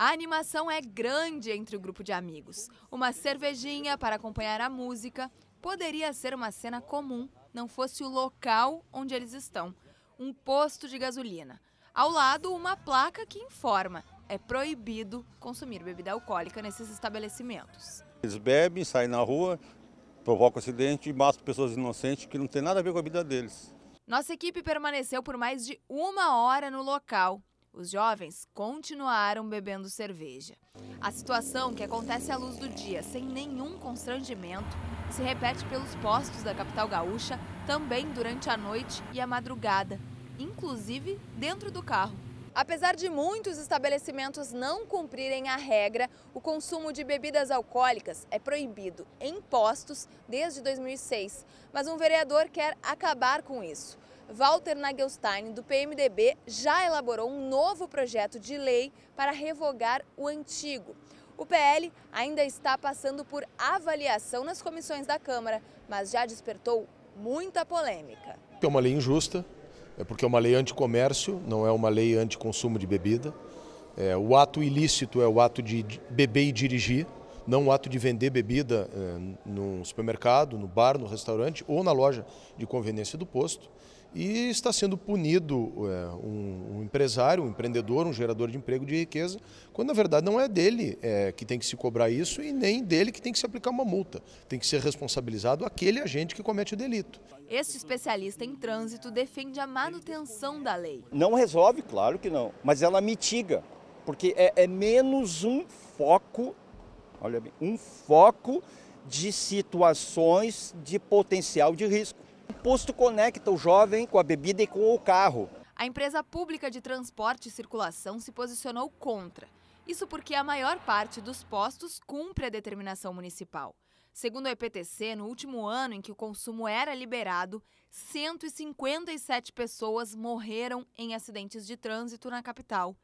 A animação é grande entre o grupo de amigos. Uma cervejinha para acompanhar a música poderia ser uma cena comum, não fosse o local onde eles estão um posto de gasolina. Ao lado, uma placa que informa: é proibido consumir bebida alcoólica nesses estabelecimentos. Eles bebem, saem na rua, provocam acidente e matam pessoas inocentes que não tem nada a ver com a vida deles. Nossa equipe permaneceu por mais de uma hora no local os jovens continuaram bebendo cerveja. A situação, que acontece à luz do dia sem nenhum constrangimento, se repete pelos postos da capital gaúcha também durante a noite e a madrugada, inclusive dentro do carro. Apesar de muitos estabelecimentos não cumprirem a regra, o consumo de bebidas alcoólicas é proibido em postos desde 2006. Mas um vereador quer acabar com isso. Walter Nagelstein, do PMDB, já elaborou um novo projeto de lei para revogar o antigo. O PL ainda está passando por avaliação nas comissões da Câmara, mas já despertou muita polêmica. É uma lei injusta, é porque é uma lei anticomércio, não é uma lei anticonsumo de bebida. É, o ato ilícito é o ato de beber e dirigir não o ato de vender bebida eh, no supermercado, no bar, no restaurante ou na loja de conveniência do posto. E está sendo punido eh, um, um, empresário, um empreendedor, um gerador de emprego, de riqueza, quando na verdade não é dele eh, que tem que se cobrar isso e nem dele que tem que se aplicar uma multa. Tem que ser responsabilizado aquele agente que comete o delito. Este especialista em trânsito defende a manutenção da lei. Não resolve, claro que não, mas ela mitiga, porque é, é menos um foco olha bem, um foco de situações de potencial de risco. O posto conecta o jovem com a bebida e com o carro. A empresa pública de transporte e circulação se posicionou contra. Isso porque a maior parte dos postos cumpre a determinação municipal. Segundo o EPTC, no último ano em que o consumo era liberado, 157 pessoas morreram em acidentes de trânsito na capital.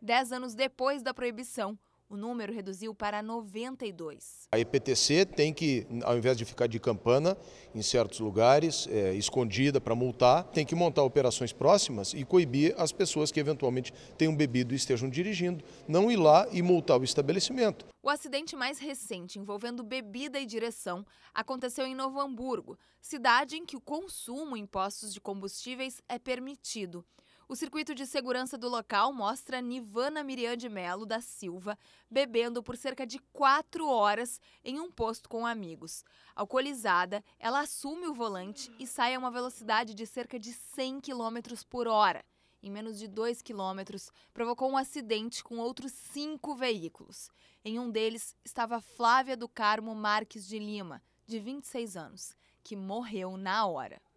Dez anos depois da proibição, o número reduziu para 92. A EPTC tem que, ao invés de ficar de campana em certos lugares, é, escondida para multar, tem que montar operações próximas e coibir as pessoas que eventualmente tenham bebido e estejam dirigindo. Não ir lá e multar o estabelecimento. O acidente mais recente envolvendo bebida e direção aconteceu em Novo Hamburgo, cidade em que o consumo em postos de combustíveis é permitido. O circuito de segurança do local mostra Nivana Miriam de Melo da Silva bebendo por cerca de quatro horas em um posto com amigos. Alcoolizada, ela assume o volante e sai a uma velocidade de cerca de 100 km por hora. Em menos de 2 quilômetros, provocou um acidente com outros cinco veículos. Em um deles estava Flávia do Carmo Marques de Lima, de 26 anos, que morreu na hora.